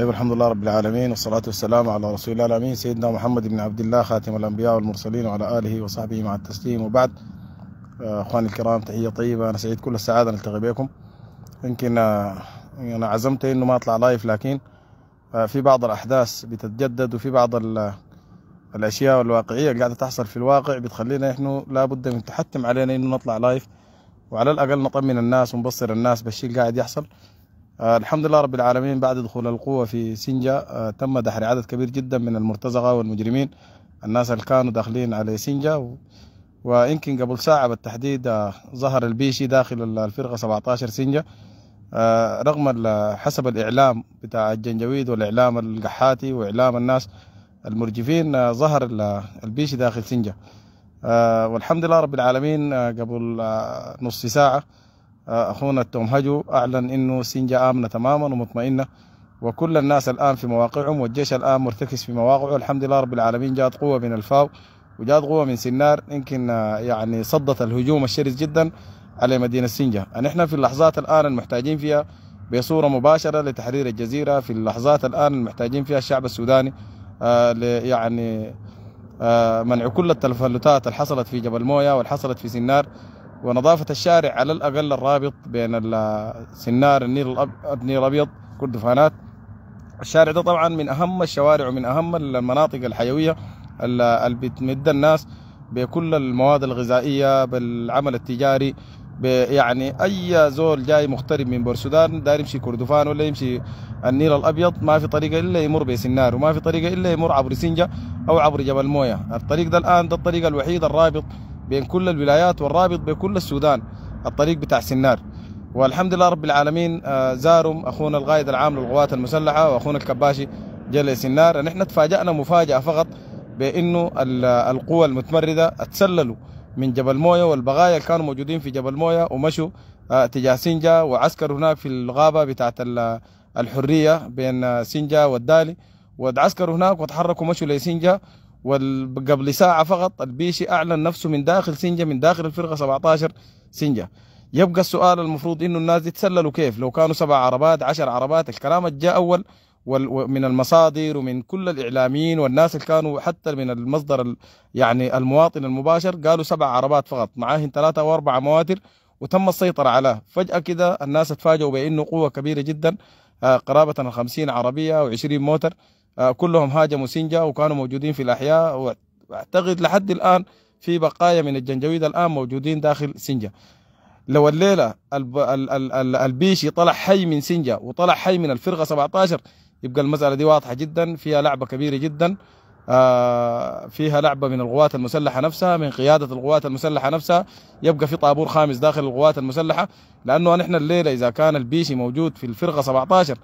طيب الحمد لله رب العالمين والصلاة والسلام على رسول الله الأمين سيدنا محمد بن عبد الله خاتم الأنبياء والمرسلين وعلى آله وصحبه مع التسليم وبعد آه، أخواني الكرام تحية طيبة أنا سعيد كل السعادة نلتقي بكم يمكن أنا آه، يعني عزمت إنه ما أطلع لايف لكن آه، في بعض الأحداث بتتجدد وفي بعض الأشياء الواقعية اللي قاعدة تحصل في الواقع بتخلينا إحنا لابد من تحتم علينا إنه نطلع لايف وعلى الأقل نطمن الناس ونبصر الناس بالشيء اللي قاعد يحصل آه، الحمد لله رب العالمين بعد دخول القوة في سنجا آه، تم دحر عدد كبير جدا من المرتزقة والمجرمين الناس اللي كانوا داخلين على سنجا ويمكن قبل ساعة بالتحديد آه، ظهر البيشي داخل الفرقة 17 سنجة رغم حسب الإعلام بتاع الجنجويد والإعلام القحاتي وإعلام الناس المرجفين ظهر البيشي داخل سنجة والحمد لله رب العالمين قبل نص ساعة اخونا هجو اعلن انه سنجا امنه تماما ومطمئنه وكل الناس الان في مواقعهم والجيش الان مرتكز في مواقعه الحمد لله رب العالمين جاءت قوه من الفاو وجاءت قوه من سنار يمكن آه، يعني صدت الهجوم الشرس جدا على مدينه سنجا نحن في اللحظات الان المحتاجين فيها بصوره مباشره لتحرير الجزيره في اللحظات الان المحتاجين فيها الشعب السوداني آه يعني آه منع كل التفلتات اللي حصلت في جبل مويه واللي حصلت في سنار ونظافة الشارع على الأقل الرابط بين السنار النيل الأبيض كردفانات الشارع ده طبعا من أهم الشوارع ومن أهم المناطق الحيوية اللي بتمد الناس بكل المواد الغذائية بالعمل التجاري يعني اي زول جاي مغترب من بورسودان داير يمشي كردفان ولا يمشي النيل الابيض ما في طريقه الا يمر بسنار وما في طريقه الا يمر عبر سنجه او عبر جبل مويه الطريق ده الان ده الطريق الوحيد الرابط بين كل الولايات والرابط بين كل السودان الطريق بتاع سنار والحمد لله رب العالمين آه، زارهم اخونا القائد العام للقوات المسلحه واخونا الكباشي جل سنار نحن تفاجانا مفاجاه فقط بانه القوى المتمرده اتسللوا من جبل مويه والبغايا اللي كانوا موجودين في جبل مويه ومشوا آه، تجاه سنجا وعسكر هناك في الغابه بتاعت الحريه بين آه، سنجا والدالي وعسكروا هناك وتحركوا مشوا لسنجا وقبل ساعة فقط البيشي أعلن نفسه من داخل سنجة من داخل الفرقة 17 سنجة يبقى السؤال المفروض إنه الناس يتسللوا كيف لو كانوا سبع عربات عشر عربات الكلام جاء أول من المصادر ومن كل الإعلاميين والناس اللي كانوا حتى من المصدر يعني المواطن المباشر قالوا سبع عربات فقط معاهن ثلاثة وأربعة مواتر وتم السيطرة عليه فجأة كده الناس اتفاجئوا بأنه قوة كبيرة جدا آه، قرابة الخمسين عربية وعشرين موتر آه، كلهم هاجموا سنجا وكانوا موجودين في الأحياء وأعتقد لحد الآن في بقايا من الجنجويد الآن موجودين داخل سنجا لو الليلة الب... ال... ال... ال... البيشي طلع حي من سنجا وطلع حي من الفرقة 17 يبقى المسألة دي واضحة جدا فيها لعبة كبيرة جدا آه، فيها لعبة من القوات المسلحة نفسها من قيادة القوات المسلحة نفسها يبقى في طابور خامس داخل القوات المسلحة لأنه نحن الليلة إذا كان البيشي موجود في الفرقة 17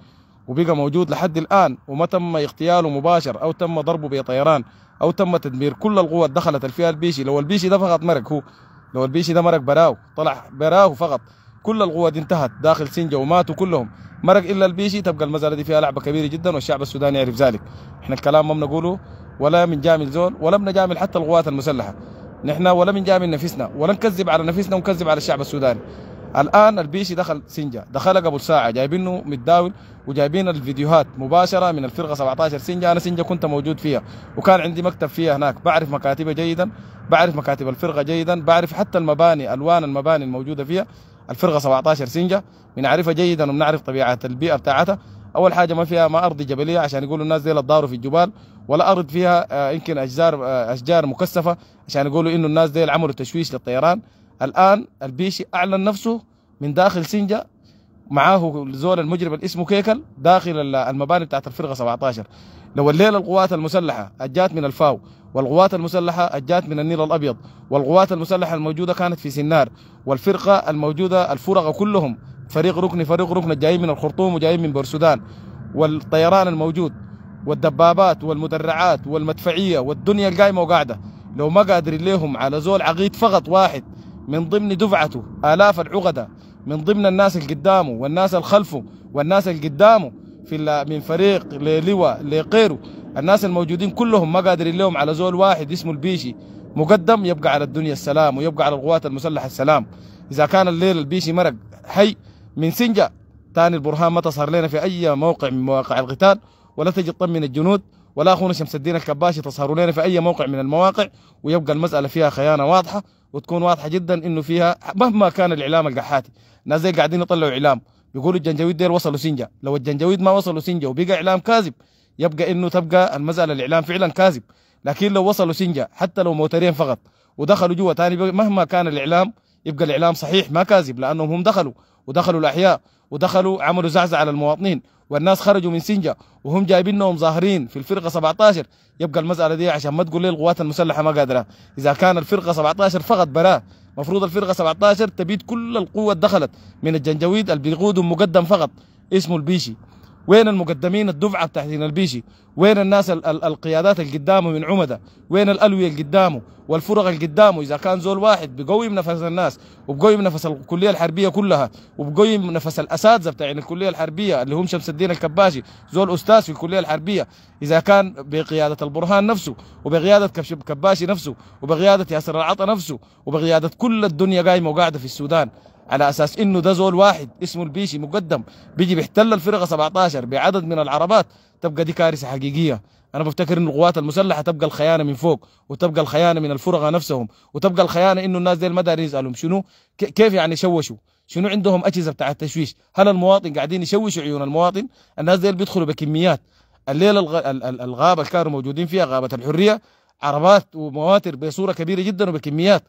وبقى موجود لحد الآن وما تم اغتياله مباشر أو تم ضربه بطيران أو تم تدمير كل القوات دخلت الفئة البيشي لو البيشي ده فقط مرق هو لو البيشي ده مرق براو طلع براو فقط كل القوات انتهت داخل سنجة وماتوا كلهم مرق إلا البيشي تبقى المزالة دي فيها لعبة كبيرة جدا والشعب السوداني يعرف ذلك احنا الكلام ما بنقوله ولا من جامل زول ولا بنجامل حتى القوات المسلحة نحن ولا من جامل نفسنا ولا نكذب على نفسنا ونكذب على الشعب السوداني الان البيشي دخل سنجا دخل قبل ساعه جايبينه متداول وجايبين الفيديوهات مباشره من الفرقه 17 سنجا انا سنجا كنت موجود فيها وكان عندي مكتب فيها هناك بعرف مكاتبه جيدا بعرف مكاتب الفرقه جيدا بعرف حتى المباني الوان المباني الموجوده فيها الفرقه 17 سنجه بنعرفها جيدا وبنعرف طبيعه البيئه بتاعتها اول حاجه ما فيها ما ارض جبليه عشان يقولوا الناس دي لا في الجبال ولا ارض فيها آه، يمكن اشجار آه، اشجار مكثفه عشان يقولوا انه الناس دي عملوا تشويش للطيران الآن البيشي أعلن نفسه من داخل سنجا معاه زول المجرم اللي اسمه كيكل داخل المباني بتاعت الفرقه 17 لو الليله القوات المسلحه اجات من الفاو والقوات المسلحه اجات من النيل الابيض والقوات المسلحه الموجوده كانت في سنار والفرقه الموجوده الفرقه كلهم فريق ركني فريق ركن جايين من الخرطوم وجايين من بورسودان والطيران الموجود والدبابات والمدرعات والمدفعيه والدنيا القايمه وقاعده لو ما قادرين ليهم على زول عقيد فقط واحد من ضمن دفعته آلاف العقدة من ضمن الناس اللي قدامه والناس اللي خلفه والناس اللي قدامه في من فريق للواء لغيره الناس الموجودين كلهم ما قادرين لهم على زول واحد اسمه البيشي مقدم يبقى على الدنيا السلام ويبقى على القوات المسلحة السلام إذا كان الليل البيشي مرق حي من سنجا تاني البرهان ما تظهر لنا في أي موقع من مواقع القتال ولا تجي تطمن الجنود ولا أخونا شمس الدين الكباشي تظهر لنا في أي موقع من المواقع ويبقى المسألة فيها خيانة واضحة وتكون واضحه جدا انه فيها مهما كان الاعلام القحاتي ناس زي قاعدين يطلعوا اعلام بيقولوا الجنجويد ديل وصلوا سنجه لو الجنجويد ما وصلوا سنجه وبقى اعلام كاذب يبقى انه تبقى المساله الاعلام فعلا كاذب لكن لو وصلوا سنجه حتى لو موترين فقط ودخلوا جوا ثاني مهما كان الاعلام يبقى الاعلام صحيح ما كاذب لانهم هم دخلوا ودخلوا الاحياء ودخلوا عملوا زعزعه على المواطنين والناس خرجوا من سنجا وهم جايبينهم ظاهرين في الفرقه 17 يبقى المساله دي عشان ما تقول لي القوات المسلحه ما قادره اذا كان الفرقه 17 فقط براه المفروض الفرقه 17 تبيد كل القوه دخلت من الجنجويد اللي بيقودوا مقدم فقط اسمه البيشي وين المقدمين الدفعه بتاعتين البيشي وين الناس ال ال القيادات اللي قدامه من عمده وين الالويه اللي قدامه والفرق اللي قدامه اذا كان زول واحد بقوي نفس الناس وبقوي نفس الكليه الحربيه كلها وبقوي نفس الاساتذه بتاعين الكليه الحربيه اللي هم شمس الدين الكباشي زول استاذ في الكليه الحربيه اذا كان بقياده البرهان نفسه وبقياده كباشي نفسه وبقياده ياسر العطا نفسه وبقياده كل الدنيا قايمه وقاعده في السودان على اساس انه ده زول واحد اسمه البيشي مقدم بيجي بيحتل الفرقه 17 بعدد من العربات تبقى دي كارثه حقيقيه انا بفتكر ان القوات المسلحه تبقى الخيانه من فوق وتبقى الخيانه من الفرقه نفسهم وتبقى الخيانه انه الناس دي ما دارين يسالهم شنو كيف يعني شوشوا شنو عندهم اجهزه بتاع التشويش هل المواطن قاعدين يشوشوا عيون المواطن الناس دي بيدخلوا بكميات الليله الغابه اللي كانوا موجودين فيها غابه الحريه عربات ومواتر بصوره كبيره جدا وبكميات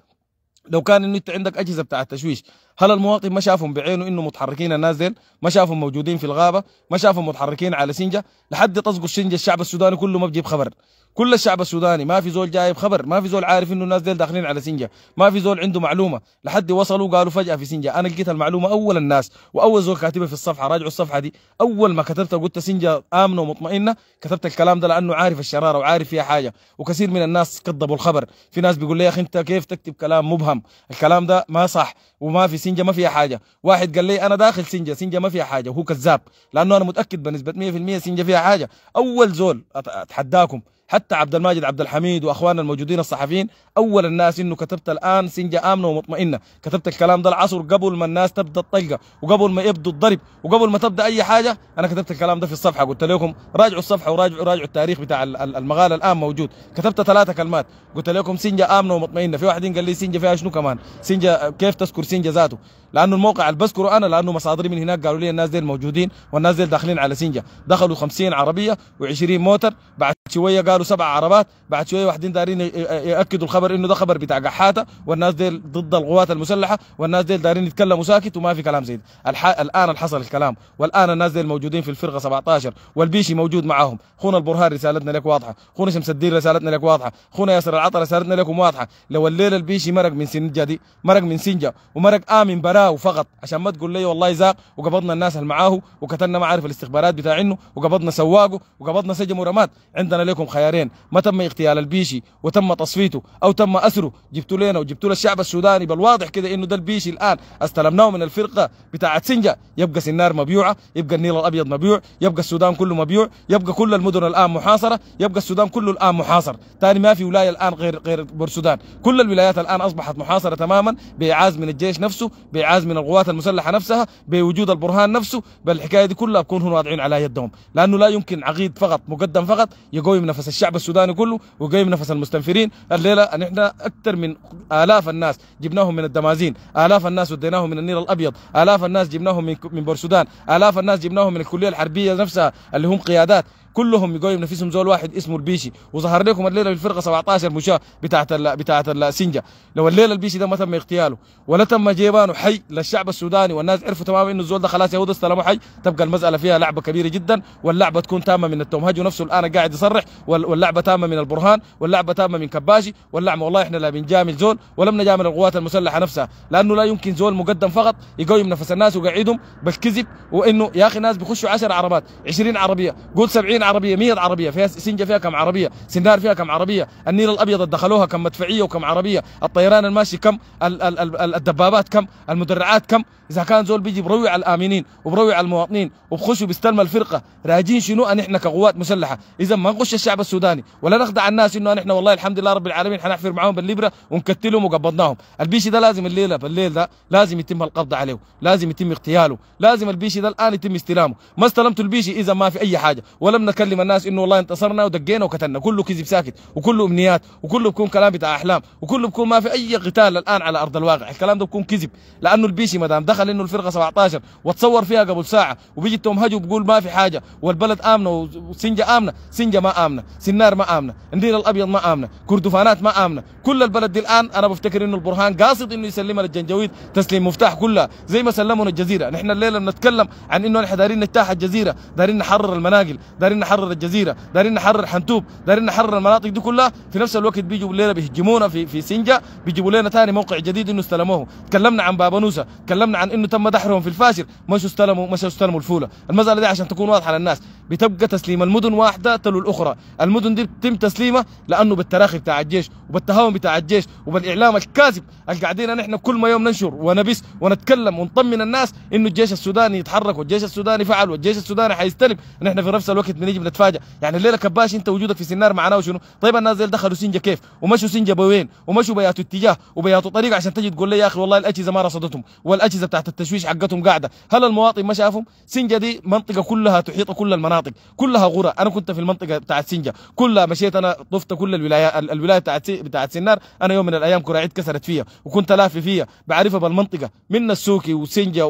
لو كان انه انت عندك اجهزه بتاع التشويش هل المواطن ما شافهم بعينه انه متحركين الناس ديل ما شافهم موجودين في الغابه ما شافهم متحركين على سنجه لحد تسقط سنجه الشعب السوداني كله ما بجيب خبر كل الشعب السوداني ما في زول جايب خبر ما في زول عارف انه الناس ديل داخلين على سنجه ما في زول عنده معلومه لحد وصلوا قالوا فجاه في سنجه انا لقيت المعلومه اول الناس واول زول كاتبها في الصفحه راجعوا الصفحه دي اول ما كتبتها قلت سنجه امنه ومطمئنه كتبت الكلام ده لانه عارف الشراره وعارف فيها حاجه وكثير من الناس كذبوا الخبر في ناس بيقول لي يا اخي انت كيف تكتب كلام مبهم الكلام الكلام ده ما صح وما في سنجه ما فيها حاجه واحد قال لي انا داخل سنجه سنجه ما فيها حاجه وهو كذاب لانه انا متاكد بنسبه 100% سنجه فيها حاجه اول زول اتحداكم حتى عبد الماجد عبد الحميد واخواننا الموجودين الصحفيين اول الناس انه كتبت الان سنجه امنه ومطمئنه كتبت الكلام ده العصر قبل ما الناس تبدا الطلقه وقبل ما يبدو الضرب وقبل ما تبدا اي حاجه انا كتبت الكلام ده في الصفحه قلت لكم راجعوا الصفحه وراجعوا راجعوا التاريخ بتاع المقال الان موجود كتبت ثلاثه كلمات قلت لكم سنجه امنه ومطمئنه في واحد قال لي سنجه فيها شنو كمان سنجه كيف تذكر سنجه ذاته لانه الموقع اللي بذكره انا لانه مصادري من هناك قالوا لي الناس دي موجودين والناس دي داخلين على سنجه دخلوا 50 عربيه و20 موتر بعد شويه قالوا سبع عربات بعد شويه واحدين دارين ياكدوا الخبر انه ده خبر بتاع قحاته والناس ديل ضد القوات المسلحه والناس ديل دارين يتكلموا ساكت وما في كلام زي ده الح... الان حصل الكلام والان الناس ديل موجودين في الفرقه 17 والبيشي موجود معاهم خونا البرهان رسالتنا لك واضحه خونا شمس الدين رسالتنا لك واضحه خونا ياسر العطا رسالتنا لكم واضحه لو الليل البيشي مرق من سنجا دي مرق من سنجا ومرق امن براو فقط عشان ما تقول لي والله زاق وقبضنا الناس اللي معاه وقتلنا ما عارف الاستخبارات انه وقبضنا سواقه وقبضنا سجمه ورمات عندنا لكم خيال السيارين ما تم اغتيال البيشي وتم تصفيته او تم اسره جبتوا لنا وجبتوا للشعب السوداني بالواضح كده انه ده البيشي الان استلمناه من الفرقه بتاعه سنجا يبقى سنار مبيوعه يبقى النيل الابيض مبيوع يبقى السودان كله مبيوع يبقى كل المدن الان محاصره يبقى السودان كله الان محاصر ثاني ما في ولايه الان غير غير بورسودان كل الولايات الان اصبحت محاصره تماما باعاز من الجيش نفسه باعاز من القوات المسلحه نفسها بوجود البرهان نفسه بالحكايه دي كلها بكون هم واضعين على يدهم لانه لا يمكن عقيد فقط مقدم فقط يقوي نفس الشعب السوداني كله وقيم نفس المستنفرين الليله ان احنا اكثر من الاف الناس جبناهم من الدمازين الاف الناس وديناهم من النيل الابيض الاف الناس جبناهم من من بورسودان الاف الناس جبناهم من الكليه الحربيه نفسها اللي هم قيادات كلهم يقوم نفسهم زول واحد اسمه البيشي وظهر لكم الليله بالفرقه 17 مشاه بتاعت الـ بتاعت السنجا لو الليله البيشي ده ما تم اغتياله ولا تم جيبانه حي للشعب السوداني والناس عرفوا تماما انه الزول ده خلاص يهود استلموا حي تبقى المساله فيها لعبه كبيره جدا واللعبه تكون تامه من التومهج نفسه الان قاعد يصرح واللعبه تامه من البرهان واللعبه تامه من كباشي واللعبه والله احنا لا بنجامل زول ولم نجامل القوات المسلحه نفسها لانه لا يمكن زول مقدم فقط يقوم نفس الناس ويقعدهم بالكذب وانه يا اخي ناس بيخشوا 10 عربات 20 عربيه قول 70 عربيه 100 عربيه فيها سنجه فيها كم عربيه سندار فيها كم عربيه النيل الابيض دخلوها كم مدفعيه وكم عربيه الطيران الماشي كم ال ال ال الدبابات كم المدرعات كم اذا كان زول بيجي بروع الامنين وبروع المواطنين وبخشوا بيستلم الفرقه راجين شنو ان احنا كقوات مسلحه اذا ما نخش الشعب السوداني ولا نخدع الناس انه احنا والله الحمد لله رب العالمين حنحفر معاهم بالليبره ونكتلهم وقبضناهم البيشي ده لازم الليله بالليل ده لازم يتم القبض عليه لازم يتم اغتياله لازم البيشي ده الان يتم استلامه ما استلمتوا البيشي اذا ما في اي حاجه ولم تكلم الناس انه والله انتصرنا ودقينا وقتلنا كله كذب ساكت وكله امنيات وكله بكون كلام بتاع احلام وكله بكون ما في اي قتال الان على ارض الواقع الكلام ده بكون كذب لانه البيشي ما دام دخل انه الفرقه 17 وتصور فيها قبل ساعه وبيجي هجو بيقول ما في حاجه والبلد امنه وسنجه امنه سنجه ما امنه سنار ما امنه النيل الابيض ما امنه كردفانات ما امنه كل البلد دي الان انا بفتكر انه البرهان قاصد انه يسلمها للجنجويد تسليم مفتاح كلها زي ما سلمونا الجزيره نحن الليله بنتكلم عن انه احنا دارين نجتاح الجزيره دارين نحرر المناقل دارين دارين نحرر الجزيره دارين نحرر حنتوب دارين نحرر المناطق دي كلها في نفس الوقت بيجوا لنا بيهجمونا في في سنجا بيجيبوا لنا ثاني موقع جديد انه استلموه تكلمنا عن بابانوسا تكلمنا عن انه تم دحرهم في الفاشر مشوا استلموا مشوا استلموا الفوله المساله دي عشان تكون واضحه للناس بتبقى تسليم المدن واحده تلو الاخرى المدن دي بتتم تسليمها لانه بالتراخي بتاع الجيش وبالتهاون بتاع الجيش وبالاعلام الكاذب اللي قاعدين نحن كل ما يوم ننشر ونبس ونتكلم ونطمن الناس انه الجيش السوداني يتحرك والجيش السوداني فعل والجيش السوداني حيستلم نحن في نفس الوقت بنيجي بنتفاجئ يعني الليله كباش انت وجودك في سنار معناه شنو طيب الناس اللي دخلوا سنجه كيف ومشوا سنجه بوين ومشوا بياتوا اتجاه وبياتوا طريق عشان تجي تقول لي يا اخي والله الاجهزه ما رصدتهم والاجهزه بتاعت التشويش حقتهم قاعده هل المواطن ما شافهم سنجه دي منطقه كلها تحيط كل المناطق كلها غرى انا كنت في المنطقه بتاعت سنجه كلها مشيت انا طفت كل الولايات الولايه بتاعت بتاعت سنار انا يوم من الايام كراعيد كسرت فيها وكنت لافي فيها بعرفها بالمنطقه من السوكي وسنجه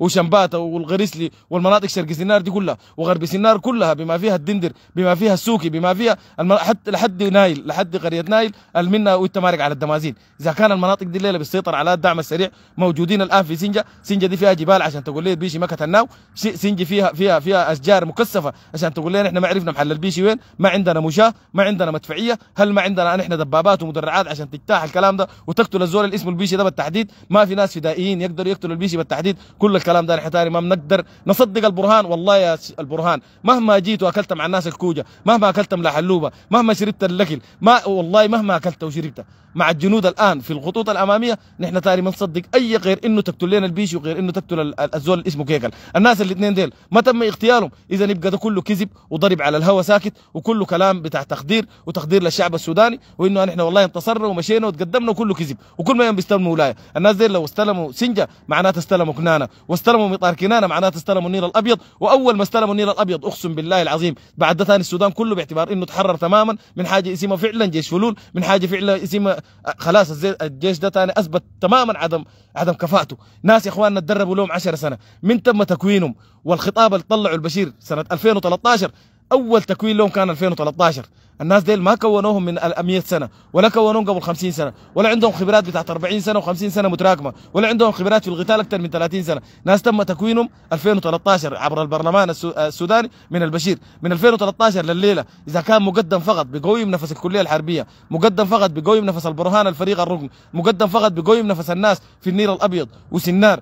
وشمباته والغريسلي والمناطق شرق سنار دي كلها وغرب سنار كلها بما فيها الدندر بما فيها السوكي بما فيها حتى لحد نايل لحد قريه نايل المنة والتمارق على الدمازين اذا كان المناطق دي الليله بتسيطر على الدعم السريع موجودين الان في سنجه سنجه دي فيها جبال عشان تقول لي بيشي مكه الناو سنجه فيها فيها فيها اشجار مكثفه عشان تقول لي احنا ما عرفنا محل البيشي وين ما عندنا مشاه ما عندنا مدفعيه هل ما عندنا نحن دبابات ومدرعات عشان تجتاح الكلام ده وتقتل الزول اللي اسمه البيشي ده بالتحديد ما في ناس فدائيين يقدروا يقتلوا البيشي بالتحديد كل الكلام ده نحن ما بنقدر نصدق البرهان والله يا البرهان مهما جيت واكلت مع الناس الكوجه مهما اكلت ملاح اللوبه مهما شربت الاكل ما والله مهما اكلت وشربت مع الجنود الان في الخطوط الاماميه نحن تاري ما نصدق اي غير انه تقتل لنا البيشي وغير انه تقتل الزول اللي اسمه كيكل الناس الاثنين ديل ما تم اغتيالهم اذا يبقى ده كله كذب وضرب على الهوى ساكت وكله كلام بتاع تخدير وتخدير للشعب السوداني وانه نحن والله انتصرنا ومشينا وتقدمنا وكله كذب وكل ما بيستلموا ولايه الناس ديل لو استلموا سنجه معناته استلموا كنانه واستلموا مطار كنانه معناته استلموا النيل الابيض واول ما استلموا النيل الابيض اقسم بالله العظيم بعد ثاني السودان كله باعتبار انه تحرر تماما من حاجه اسمها فعلا جيش فلول من حاجه فعلا اسمها خلاص الجيش ده تاني اثبت تماما عدم عدم كفاءته ناس يا اخواننا تدربوا لهم 10 سنه من تم تكوينهم والخطاب اللي طلعوا البشير سنه 2013 اول تكوين لهم كان 2013 الناس ديل ما كونوهم من 100 سنه ولا كونوهم قبل 50 سنه ولا عندهم خبرات بتاعت 40 سنه و50 سنه متراكمه ولا عندهم خبرات في القتال اكثر من 30 سنه ناس تم تكوينهم 2013 عبر البرلمان آه، السوداني من البشير من 2013 لليله اذا كان مقدم فقط بقوي من نفس الكليه الحربيه مقدم فقط بقوي من نفس البرهان الفريق الركن مقدم فقط بقوي من نفس الناس في النيل الابيض وسنار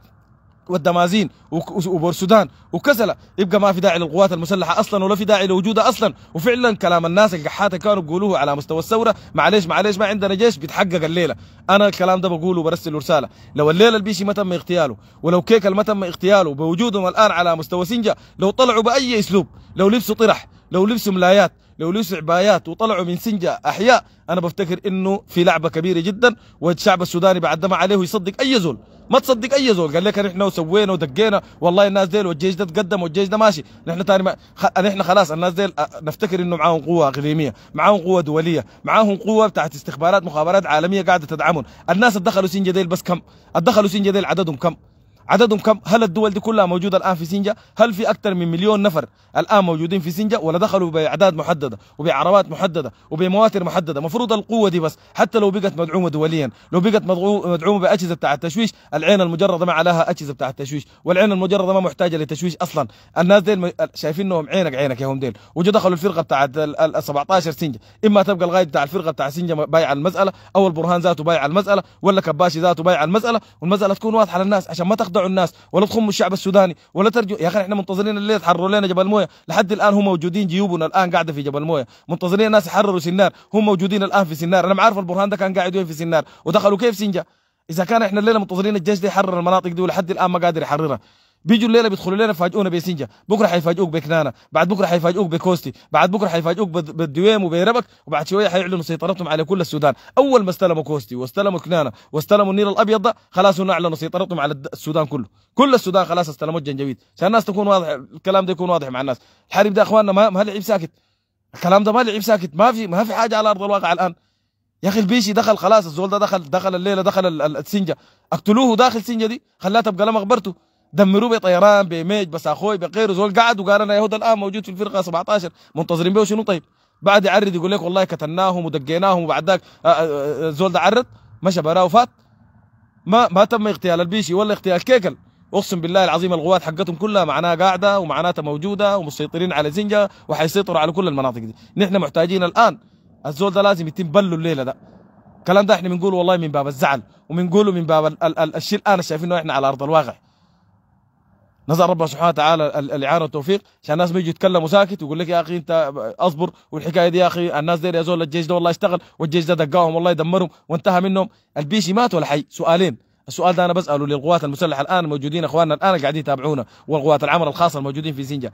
والدمازين وبورسودان وكسلة يبقى ما في داعي للقوات المسلحة أصلا ولا في داعي لوجودها أصلا وفعلا كلام الناس القحاتة كانوا بيقولوه على مستوى الثورة معليش معليش ما عندنا جيش بيتحقق الليلة أنا الكلام ده بقوله وبرسل رسالة لو الليلة البيشي ما تم اغتياله ولو كيكل ما تم اغتياله بوجودهم الآن على مستوى سنجة لو طلعوا بأي أسلوب لو لبسوا طرح لو لبسوا ملايات لو لبسوا عبايات وطلعوا من سنجة أحياء أنا بفتكر إنه في لعبة كبيرة جدا والشعب السوداني بعد ما عليه يصدق أي زول ما تصدق أي زول قال لك نحن وسوينا ودقينا والله الناس ديل والجيش ده تقدم والجيش ده ماشي نحن تاني ما نحن خلاص الناس ديل نفتكر إنه معاهم قوة إقليمية معاهم قوة دولية معاهم قوة بتاعت استخبارات مخابرات عالمية قاعدة تدعمهم الناس اللي دخلوا سنجة ديل بس كم دخلوا سنجة ديل عددهم كم عددهم كم هل الدول دي كلها موجودة الآن في سنجا هل في أكثر من مليون نفر الآن موجودين في سنجا ولا دخلوا بأعداد محددة وبعربات محددة وبمواتر محددة مفروض القوة دي بس حتى لو بقت مدعومة دوليا لو بقت مدعومة بأجهزة بتاع التشويش العين المجردة ما عليها أجهزة بتاع التشويش والعين المجردة ما محتاجة لتشويش أصلا الناس ديل شايفين انهم عينك عينك يا هم ديل وجو دخلوا الفرقة بتاعت ال 17 سنجا، إما تبقى الغايد بتاع الفرقة بتاع سنجا بايع المسألة أو البرهان ذاته بايع المسألة ولا كباشي ذاته بايع المسألة والمسألة تكون واضحة للناس عشان ما تخدم تخدعوا الناس ولا تخموا الشعب السوداني ولا ترجو يا اخي احنا منتظرين الليل يتحرروا لنا جبل مويه لحد الان هم موجودين جيوبنا الان قاعده في جبل مويه منتظرين الناس يحرروا سنار هم موجودين الان في سنار انا ما عارف البرهان ده كان قاعد وين في سنار ودخلوا كيف سنجا اذا كان احنا الليله منتظرين الجيش ده يحرر المناطق دي ولحد الان ما قادر يحررها بيجوا الليله بيدخلوا لنا فاجئونا بيسنجا بكره حيفاجئوك بكنانه بعد بكره حيفاجئوك بكوستي بعد بكره حيفاجئوك بالدويم وبيربك وبعد شويه حيعلنوا سيطرتهم على كل السودان اول ما استلموا كوستي واستلموا كنانه واستلموا النيل الابيض ده خلاص هم اعلنوا سيطرتهم على السودان كله كل السودان خلاص استلموا الجنجويد عشان الناس تكون واضح الكلام ده يكون واضح مع الناس الحريم ده اخواننا ما, ما لعب ساكت الكلام ده ما لعب ساكت ما في ما في حاجه على ارض الواقع الان يا اخي البيشي دخل خلاص الزول ده دخل دخل الليله دخل السنجه اقتلوه داخل سنجه دي خلاه تبقى لا دمروه بطيران بميج بس اخوي بغيره زول قعد وقال انا يهود الان موجود في الفرقه 17 منتظرين به شنو طيب بعد يعرض يقول لك والله كتلناهم ودقيناهم وبعد ذاك آه، آه، آه، زول ده عرض مشى براه وفات ما ما تم اغتيال البيشي ولا اغتيال كيكل اقسم بالله العظيم الغوات حقتهم كلها معناها قاعده ومعناتها موجوده ومسيطرين على زنجه وحيسيطروا على كل المناطق دي نحن محتاجين الان الزول ده لازم يتم بله الليله ده الكلام ده احنا بنقوله والله من باب الزعل وبنقوله من باب الشيء الان شايفينه احنا على ارض الواقع نزل ربنا سبحانه وتعالى الاعانه والتوفيق عشان الناس ما يجوا يتكلموا ساكت ويقول لك يا اخي انت اصبر والحكايه دي يا اخي الناس دي يا زول الجيش ده والله اشتغل والجيش ده دقاهم والله دمرهم وانتهى منهم البيشي مات ولا حي سؤالين السؤال ده انا بساله للقوات المسلحه الان الموجودين اخواننا الان قاعدين يتابعونا والقوات العمل الخاصه الموجودين في سنجا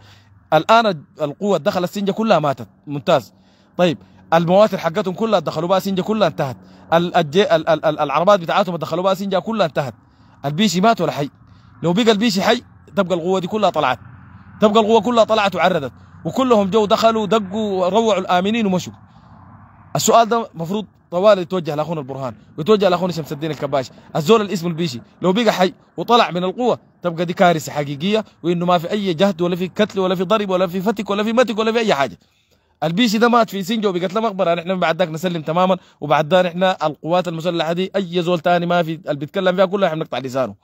الان القوه دخلت سنجا كلها ماتت ممتاز طيب المواتر حقتهم كلها دخلوا بها سنجا كلها انتهت العربات بتاعتهم دخلوا بها سنجا كلها انتهت البيشي مات ولا حي لو بقى البيشي حي تبقى القوه دي كلها طلعت تبقى القوه كلها طلعت وعردت وكلهم جو دخلوا دقوا روعوا الامنين ومشوا السؤال ده المفروض طوال يتوجه لاخونا البرهان ويتوجه لاخونا شمس الدين الكباش الزول الاسم البيشي لو بقى حي وطلع من القوه تبقى دي كارثه حقيقيه وانه ما في اي جهد ولا في قتل ولا في ضرب ولا في فتك ولا في متك ولا في اي حاجه البيشي ده مات في سنجو بقتله مقبره نحن بعد ذاك نسلم تماما وبعد ذا نحن القوات المسلحه دي اي زول ثاني ما في اللي بيتكلم فيها كلها احنا بنقطع لسانه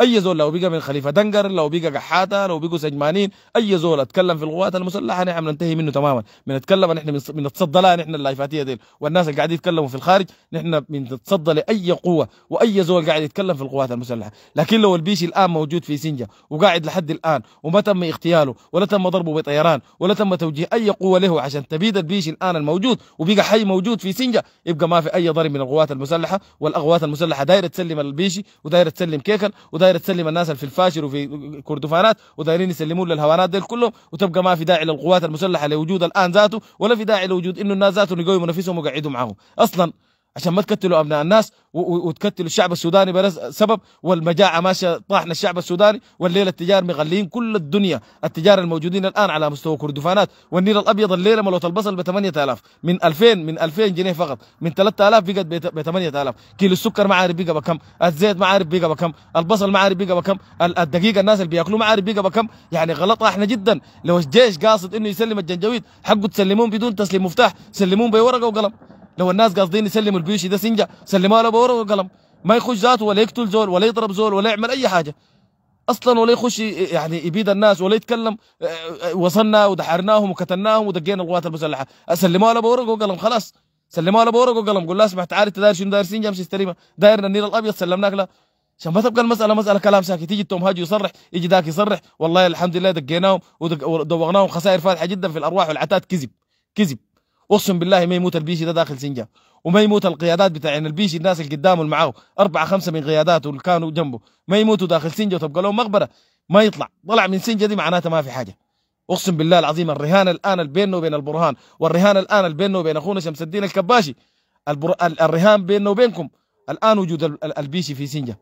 اي زول لو بقى من خليفه دنقر لو بقى قحاته لو بقوا سجمانين اي زول اتكلم في القوات المسلحه نحن بننتهي منه تماما بنتكلم نحن بنتصدى لها نحن اللايفاتيه ديل والناس اللي قاعدين يتكلموا في الخارج نحن بنتصدى لاي قوه واي زول قاعد يتكلم في القوات المسلحه لكن لو البيشي الان موجود في سنجا وقاعد لحد الان وما تم اغتياله ولا تم ضربه بطيران ولا تم توجيه اي قوه له عشان تبيد البيشي الان الموجود وبقى حي موجود في سنجا يبقى ما في اي ضرب من القوات المسلحه والاقوات المسلحه دايره تسلم البيشي ودايره تسلم كيكل ودايره داير تسلم الناس في الفاشر وفي كردفانات ودايرين يسلمون للهوانات ديل كلهم وتبقى ما في داعي للقوات المسلحه لوجود الان ذاته ولا في داعي لوجود انه الناس ذاته يقوموا نفسهم ويقعدوا معاهم اصلا عشان ما تقتلوا ابناء الناس وتقتلوا الشعب السوداني بسبب سبب والمجاعه ماشيه طاحنا الشعب السوداني والليله التجار مغلين كل الدنيا التجار الموجودين الان على مستوى كردفانات والنيل الابيض الليله ملوت البصل ب 8000 من 2000 من 2000 جنيه فقط من 3000 بقت ب 8000 كيلو السكر ما عارف بقى بكم الزيت ما عارف بقى بكم البصل ما عارف بقى بكم الدقيق الناس اللي بياكلوه ما عارف بقى بكم يعني غلط احنا جدا لو الجيش قاصد انه يسلم الجنجويد حقه تسلمون بدون تسليم مفتاح سلمون بورقه وقلم لو الناس قاصدين يسلموا البيشي ده سنجا سلموا له بورقه وقلم ما يخش ذاته ولا يقتل زول ولا يضرب زول ولا يعمل اي حاجه اصلا ولا يخش يعني يبيد الناس ولا يتكلم آه، وصلنا ودحرناهم وقتلناهم ودقينا القوات المسلحه سلموا له بورقه وقلم خلاص سلموا له بورقه وقلم قول له اسمع تعال انت داير شنو داير سنجا مش تستلمها دايرنا النيل الابيض سلمناك له عشان ما تبقى المساله مساله كلام ساكت تيجي التوم هاجي يصرح يجي ذاك يصرح والله الحمد لله دقيناهم ودوغناهم خسائر فادحه جدا في الارواح والعتاد كذب كذب اقسم بالله ما يموت البيشي ده داخل سنجا وما يموت القيادات بتاعين البيشي الناس اللي قدامه اللي معاه اربعه خمسه من قياداته اللي كانوا جنبه ما يموتوا داخل سنجا وتبقى لهم مقبره ما يطلع طلع من سنجا دي معناته ما في حاجه اقسم بالله العظيم الرهان الان بيننا وبين البرهان والرهان الان بيننا وبين اخونا شمس الدين الكباشي البر... الرهان بيننا وبينكم الان وجود البيشي في سنجا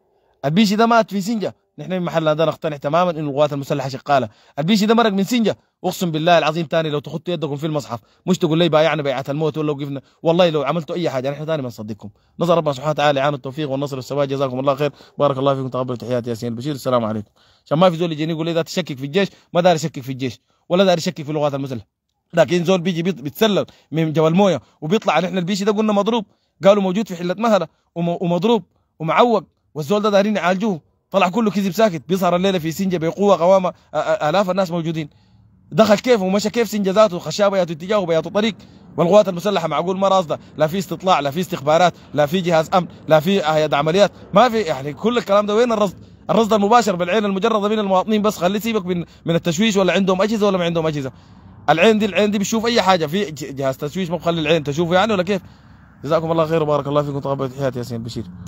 البيشي ده مات في سنجه نحن محل هذا نقتنع تماما ان القوات المسلحه شغاله البيشي ده مرق من سنجه اقسم بالله العظيم تاني لو تخطوا يدكم في المصحف مش تقول لي بايعنا بيعه الموت ولا وقفنا والله لو عملتوا اي حاجه نحن تاني ما نصدقكم نظر ربنا سبحانه وتعالى يعان التوفيق والنصر والسواد جزاكم الله خير بارك الله فيكم تقبل تحياتي ياسين البشير السلام عليكم عشان ما في زول يجيني يقول لي اذا تشكك في الجيش ما داري يشكك في الجيش ولا داري يشكك في اللغات المسلحه لكن زول بيجي بيتسلل من جو المويه وبيطلع نحن البيشي ده قلنا مضروب قالوا موجود في حله مهله ومضروب ومعوق والزول ده دارين يعالجوه طلع كله كذب ساكت بيظهر الليله في سنجه بقوه قوامه الاف الناس موجودين دخل كيف ومشى كيف سنجه ذاته خشابه ياتوا اتجاهه بياتوا طريق والقوات المسلحه معقول ما راصده لا في استطلاع لا في استخبارات لا في جهاز امن لا في هيئه عمليات ما في يعني كل الكلام ده وين الرصد الرصد المباشر بالعين المجرده من المواطنين بس خلي سيبك من من التشويش ولا عندهم اجهزه ولا ما عندهم اجهزه العين دي العين دي بتشوف اي حاجه في جهاز تشويش ما بخلي العين تشوفه يعني ولا كيف جزاكم الله خير وبارك الله فيكم تقبلت حياتي ياسين بشير